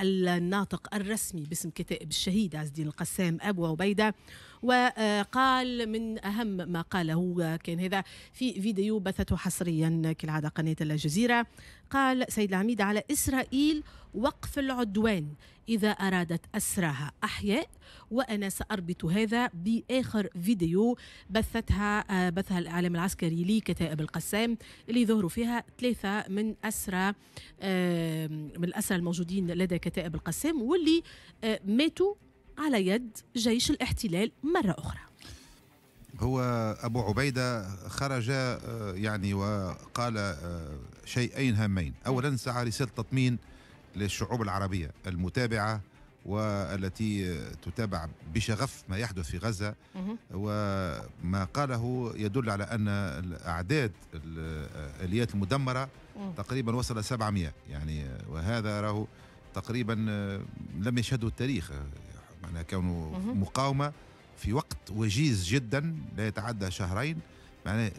الناطق الرسمي باسم كتائب الشهيد عز الدين القسام أبو عبيدة وقال من أهم ما قاله كان هذا في فيديو بثته حصريا كالعادة قناة الجزيرة قال سيد العميد على إسرائيل وقف العدوان إذا أرادت أسرها أحياء وأنا سأربط هذا بآخر فيديو بثتها آه، بثها الإعلام العسكري لكتائب القسام اللي ظهروا فيها ثلاثة من أسرى من الأسرى الموجودين لدى كتائب القسام واللي آه، ماتوا على يد جيش الاحتلال مرة أخرى هو أبو عبيدة خرج آه، يعني وقال آه، شيئين هامين أولا سعى رسالة تطمين للشعوب العربية المتابعة والتي تتابع بشغف ما يحدث في غزة وما قاله يدل على أن الأعداد آه، الآليات المدمرة تقريبا وصل 700 يعني وهذا راه تقريبا لم يشهده التاريخ معناها كونه مقاومة في وقت وجيز جدا لا يتعدى شهرين معناه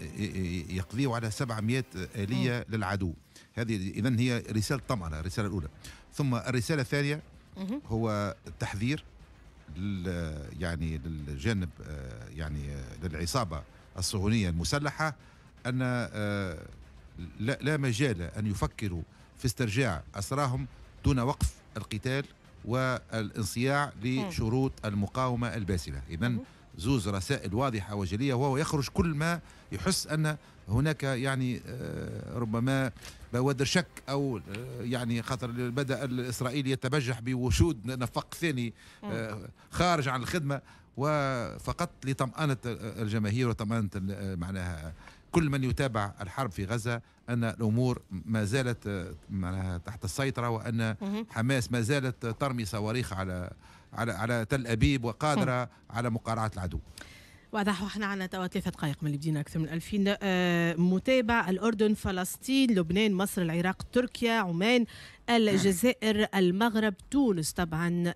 يقضيه على 700 آلية م. للعدو هذه إذا هي رسالة طمأنة الرسالة الأولى ثم الرسالة الثانية هو هو لل يعني للجانب آه، يعني للعصابة الصهيونية المسلحة أن آه، لا مجال أن يفكروا في استرجاع أسراهم دون وقف القتال والانصياع لشروط المقاومة الباسلة إذا زوز رسائل واضحة وجلية وهو يخرج كل ما يحس أن هناك يعني آه، ربما بوادر شك أو آه، يعني خاطر بدأ الإسرائيلي يتبجح بوجود نفق ثاني آه، خارج عن الخدمة وفقط لطمأنة الجماهير وطمأنة معناها كل من يتابع الحرب في غزة أن الأمور ما زالت آه، تحت السيطرة وأن حماس ما زالت ترمي صواريخ على على على تل أبيب وقادرة على مقارعة العدو واضح وحنا عندنا توا ثلاثة دقائق من اللي بدينا أكثر من 2000 آه، متابع الأردن فلسطين لبنان مصر العراق تركيا عمان الجزائر المغرب تونس طبعا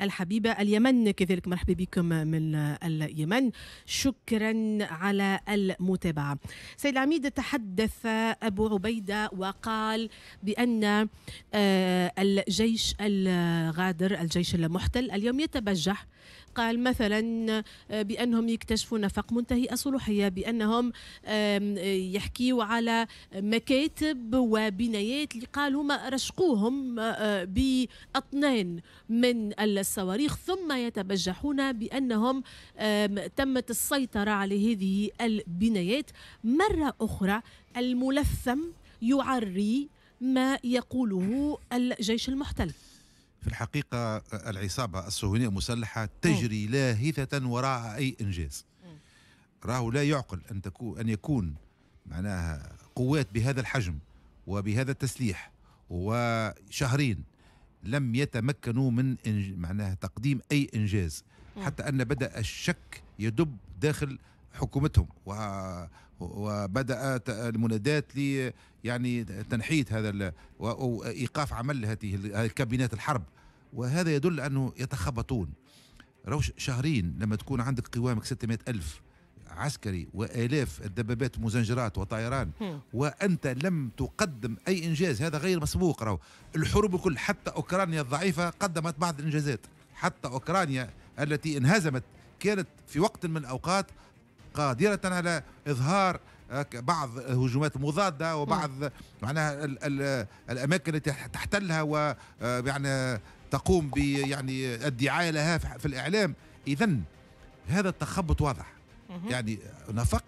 الحبيبة اليمن كذلك مرحبا بكم من اليمن شكرا على المتابعة سيد العميد تحدث أبو عبيدة وقال بأن آه، الجيش الغادر الجيش المحتل اليوم يتبجح قال مثلا آه، بأنهم يكتشفوا نفق منتهي الصلوحية بأنهم يحكيوا على مكاتب وبنايات اللي قالوا ما يرشقوهم آه، آه، باطنان من الصواريخ ثم يتبجحون بأنهم تمت السيطرة على هذه البنايات مرة أخرى الملثم يعري ما يقوله الجيش المحتل في الحقيقة آه، العصابة الصهيونية المسلحة تجري لاهثة وراء أي إنجاز راهو لا يعقل أن, تكون أن يكون معناها قوات بهذا الحجم وبهذا التسليح وشهرين لم يتمكنوا من معناها تقديم أي إنجاز حتى أن بدأ الشك يدب داخل حكومتهم وبدات المنادات ل يعني تنحيه هذا وايقاف عمل هذه الكابينات الحرب وهذا يدل انه يتخبطون روش شهرين لما تكون عندك قوامك 600 ألف عسكري والاف الدبابات مزنجرات وطيران وانت لم تقدم اي انجاز هذا غير مسبوق راهو الحروب الكل حتى اوكرانيا الضعيفه قدمت بعض الانجازات حتى اوكرانيا التي انهزمت كانت في وقت من الاوقات قادره على اظهار آه، بعض الهجومات المضاده وبعض معناها الـ الـ الاماكن التي تحتلها و آه، يعني تقوم ب يعني الدعايه لها في الاعلام اذا هذا التخبط واضح يعني نفق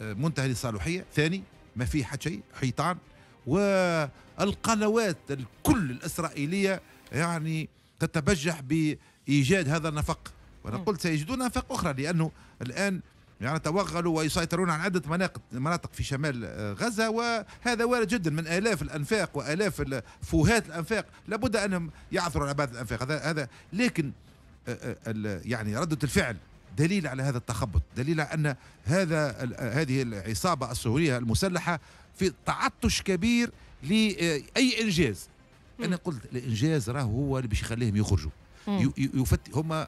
منتهى للصالحيه ثاني ما فيه حتى شيء حيطان والقنوات الكل الاسرائيليه يعني تتبجح بايجاد هذا النفق وانا قلت سيجدون انفاق اخرى لانه الان يعني توغلوا ويسيطرون على عده مناطق مناطق في شمال آه، غزه وهذا وارد جدا من الاف الانفاق والاف فوهات الانفاق لابد انهم يعثروا على بعض الانفاق هذا هذا لكن آه، آه، يعني رده الفعل دليل على هذا التخبط دليل على أن هذا هذه العصابة السورية المسلحة في تعطش كبير لأي إنجاز أنا قلت الإنجاز راه هو اللي باش يخليهم يخرجوا يفت هم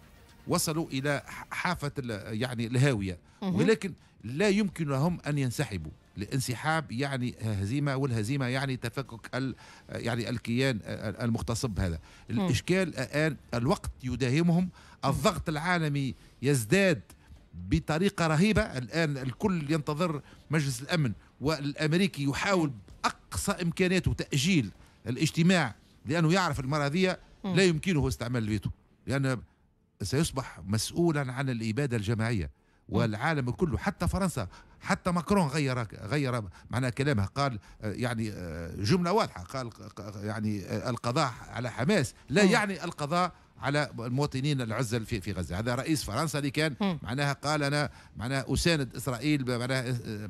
وصلوا إلى حافة يعني الهاوية ولكن لا يمكن لهم أن ينسحبوا الانسحاب يعني هزيمة والهزيمة يعني تفكك ال يعني الكيان المغتصب هذا الإشكال الآن الوقت يداهمهم الضغط العالمي يزداد بطريقة رهيبة الآن الكل ينتظر مجلس الأمن والأمريكي يحاول بأقصى امكانياته تأجيل الاجتماع لأنه يعرف المرة لا يمكنه استعمال الفيتو لأن سيصبح مسؤولا عن الإبادة الجماعية والعالم كله حتى فرنسا حتى ماكرون غير غير معنى كلامه قال يعني جملة واضحة قال يعني القضاء على حماس لا يعني القضاء على المواطنين العزل في في غزه هذا رئيس فرنسا اللي كان معناها قال انا معناها اساند اسرائيل معناها آه،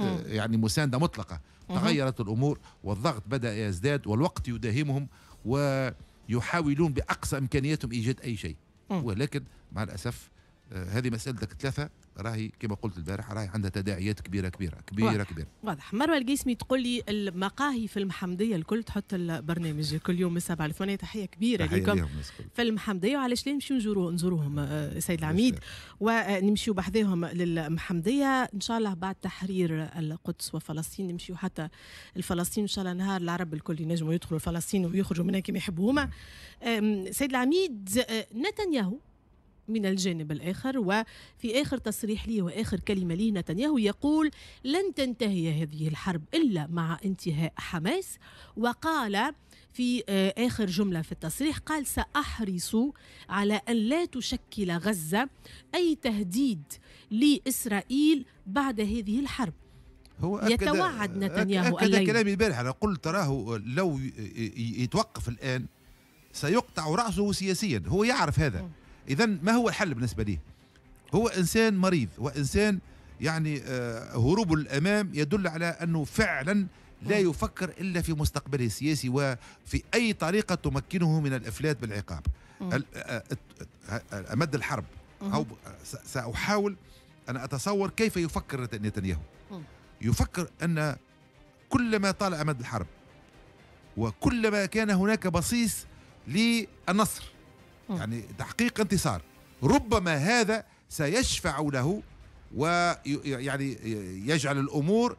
آه، يعني مسانده مطلقه تغيرت الامور والضغط بدا يزداد والوقت يداهمهم ويحاولون باقصى امكانياتهم ايجاد اي شيء ولكن مع الاسف آه، هذه مسألتك ثلاثة راهي كما قلت البارح راهي عندها تداعيات كبيره كبيره كبيره واضح. كبيره واضح مروه القيسمي تقول لي المقاهي في المحمديه الكل تحط البرنامج كل يوم من 7 لثمانية تحيه كبيره لكم في المحمديه وعلاش ليه نمشيو نزورو نزوروهم آه، سيد العميد ونمشيو بحذاهم للمحمديه ان شاء الله بعد تحرير القدس وفلسطين نمشيو حتى لفلسطين ان شاء الله نهار العرب الكل ينجموا يدخلوا لفلسطين ويخرجوا منها كما يحبوا هما سيد العميد آه، نتنياهو من الجانب الآخر وفي آخر تصريح لي وآخر كلمة لي نتنياهو يقول لن تنتهي هذه الحرب إلا مع انتهاء حماس وقال في آه، آخر جملة في التصريح قال سأحرص على أن لا تشكل غزة أي تهديد لإسرائيل بعد هذه الحرب هو أكد يتوعد نتنياهو أكد الليل. كلامي البارح أنا قلت راه لو يتوقف الآن سيقطع رأسه سياسيا هو يعرف هذا اذا ما هو الحل بالنسبه ليه هو انسان مريض وانسان يعني آه، هروب الامام يدل على انه فعلا لا يفكر الا في مستقبله السياسي وفي اي طريقه تمكنه من الافلات بالعقاب آه، آه، امد الحرب او ساحاول ان اتصور كيف يفكر نتنياهو يفكر ان كلما طال امد الحرب وكلما كان هناك بصيص للنصر يعني تحقيق انتصار ربما هذا سيشفع له ويعني يجعل الامور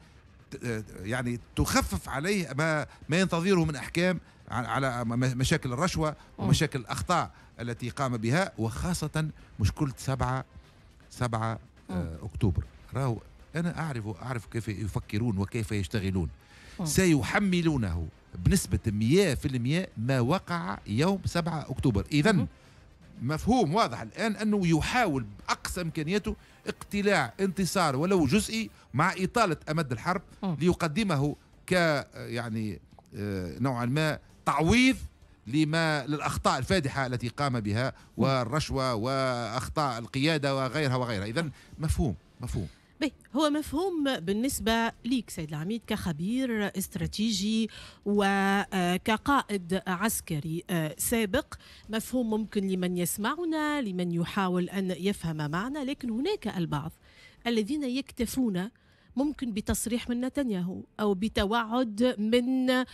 يعني تخفف عليه ما ما ينتظره من احكام على مشاكل الرشوه ومشاكل الاخطاء التي قام بها وخاصه مشكله 7 7 اكتوبر راهو أنا أعرف أعرف كيف يفكرون وكيف يشتغلون آه. سيحملونه بنسبة 100% ما وقع يوم 7 أكتوبر إذا مفهوم واضح الآن أنه يحاول بأقصى إمكانياته اقتلاع انتصار ولو جزئي مع إطالة أمد الحرب آه. ليقدمه ك يعني آه، نوعا ما تعويض لما للاخطاء الفادحه التي قام بها والرشوه واخطاء القياده وغيرها وغيرها اذا مفهوم مفهوم هو مفهوم بالنسبة ليك سيد العميد كخبير استراتيجي وكقائد آه، عسكري آه، سابق مفهوم ممكن لمن يسمعنا لمن يحاول أن يفهم معنا لكن هناك البعض الذين يكتفون ممكن بتصريح من نتنياهو أو بتوعد من آه،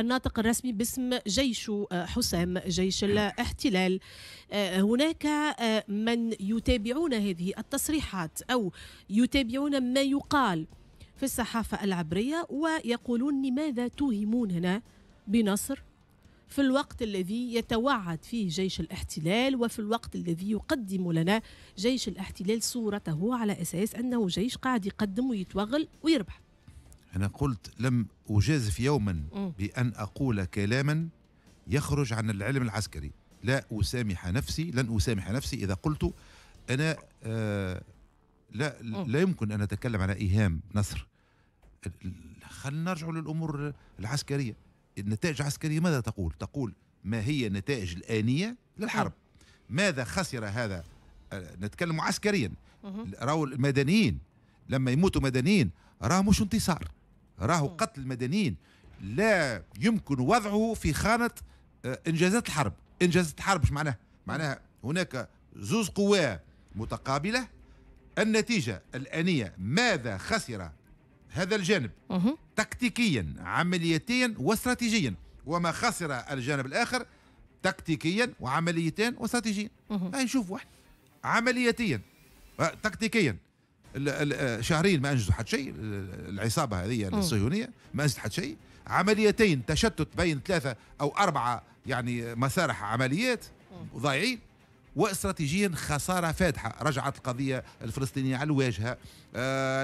الناطق الرسمي باسم جيش آه، حسام جيش الاحتلال آه، هناك من يتابعون هذه التصريحات أو يتابعون ما يقال في الصحافة العبرية ويقولون لماذا توهمون هنا بنصر في الوقت الذي يتوعد فيه جيش الاحتلال وفي الوقت الذي يقدم لنا جيش الاحتلال صورته على اساس انه جيش قاعد يقدم ويتوغل ويربح. انا قلت لم اجازف يوما بان اقول كلاما يخرج عن العلم العسكري، لا اسامح نفسي، لن اسامح نفسي اذا قلت انا آه لا لا يمكن ان اتكلم على ايهام نصر. خلينا نرجع للامور العسكريه. النتائج العسكرية ماذا تقول؟ تقول ما هي النتائج الآنية للحرب ماذا خسر هذا آه، نتكلم عسكريا راهو المدنيين لما يموتوا مدنيين راه مش انتصار راهو قتل المدنيين لا يمكن وضعه في خانة آه، إنجازات الحرب إنجازات الحرب مش معناها معناها هناك زوز قوى متقابلة النتيجة الآنية ماذا خسر هذا الجانب تكتيكيا عمليتيا واستراتيجيا وما خسر الجانب الآخر تكتيكيا وعمليتين واستراتيجيا هاي يعني نشوف واحد عمليتيا آه، تكتيكيا آه، شهرين ما انجزوا حتى شيء العصابه هذه الصهيونيه ما انجزت حتى شيء عمليتين تشتت بين ثلاثه او اربعه يعني مسارح عمليات ضايعين واستراتيجيا خساره فادحه رجعت القضيه الفلسطينيه على الواجهه آه،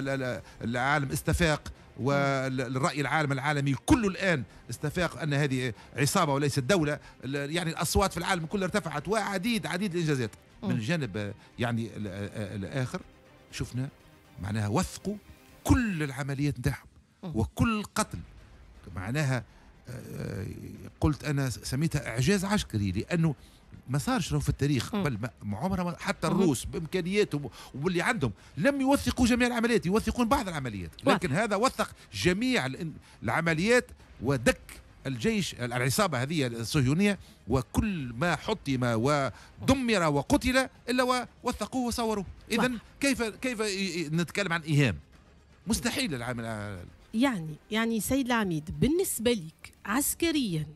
العالم استفاق والرأي العالم العالمي كله الآن استفاق أن هذه عصابة وليست دولة يعني الأصوات في العالم كله ارتفعت وعديد عديد الإنجازات من الجانب آه، يعني آه، الآخر شفنا معناها وثقوا كل العمليات نتاعهم وكل قتل معناها قلت أنا سميتها إعجاز عسكري لأنه ما صارش في التاريخ قبل عمرها حتى الروس بامكانياتهم واللي عندهم لم يوثقوا جميع العمليات يوثقون بعض العمليات نعم. لكن هذا وثق جميع العمليات ودك الجيش العصابه هذه الصهيونيه وكل ما حطم ودمر وقتل الا ووثقوه وصوروه اذا كيف كيف نتكلم عن ايهام مستحيل العمل يعني يعني سيد العميد بالنسبه لك عسكريا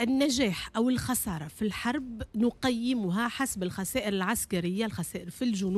النجاح أو الخسارة في الحرب نقيمها حسب الخسائر العسكرية الخسائر في الجنوب